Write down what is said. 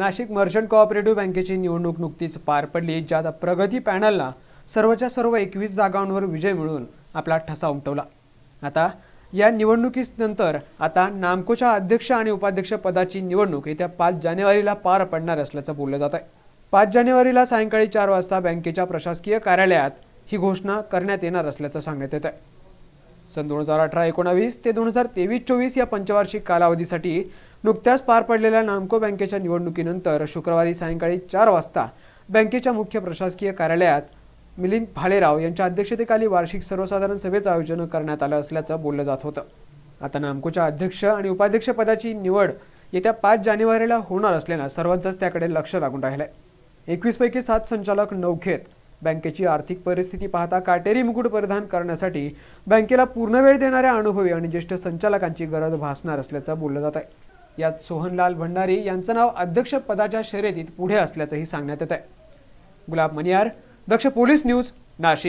Nashik merchant cooperative बँकेची निवडणूक नुकतीच पार पडली ज्यात प्रगती पॅनलला सर्वच्या सर्व एकवीस जागांवर विजय मिळून आपला ठसा उमटवला आता या निवडणुकीनंतर आता नामकोच्या अध्यक्ष आणि उपाध्यक्ष पदाची निवडणूक येत्या पाच जानेवारीला पार पडणार असल्याचं बोललं जात आहे पाच जानेवारीला सायंकाळी चार वाजता बँकेच्या प्रशासकीय कार्यालयात ही घोषणा करण्यात येणार असल्याचं सांगण्यात येत आहे सन दोन हजार अठरा एकोणावीस ते दोन हजार तेवीस चोवीस या पंचवार्षिक कालावधीसाठी नुकत्याच पार पडलेल्या नामको बँकेच्या निवडणुकीनंतर शुक्रवारी सायंकाळी चार वाजता बँकेच्या मुख्य प्रशासकीय कार्यालयात मिलिंद भालेराव यांच्या अध्यक्षतेखाली वार्षिक सर्वसाधारण सभेचं आयोजन करण्यात आलं असल्याचं बोललं जात होतं आता नामकोच्या अध्यक्ष आणि उपाध्यक्ष पदाची निवड येत्या पाच जानेवारीला होणार असल्यानं सर्वांचंच त्याकडे लक्ष लागून राहिलं आहे एकवीसपैकी सात संचालक नौखेत बँकेची आर्थिक परिस्थिती पाहता काटेरी मुकुट परिधान करण्यासाठी बँकेला पूर्ण वेळ देणाऱ्या अनुभवी आणि ज्येष्ठ संचालकांची गरज भासणार असल्याचं बोललं जात आहे यात सोहनलाल भंडारी यांचं नाव अध्यक्ष पदाच्या शर्यतीत पुढे असल्याचंही सांगण्यात येत आहे गुलाब मनियार दक्ष पोलीस न्यूज नाशिक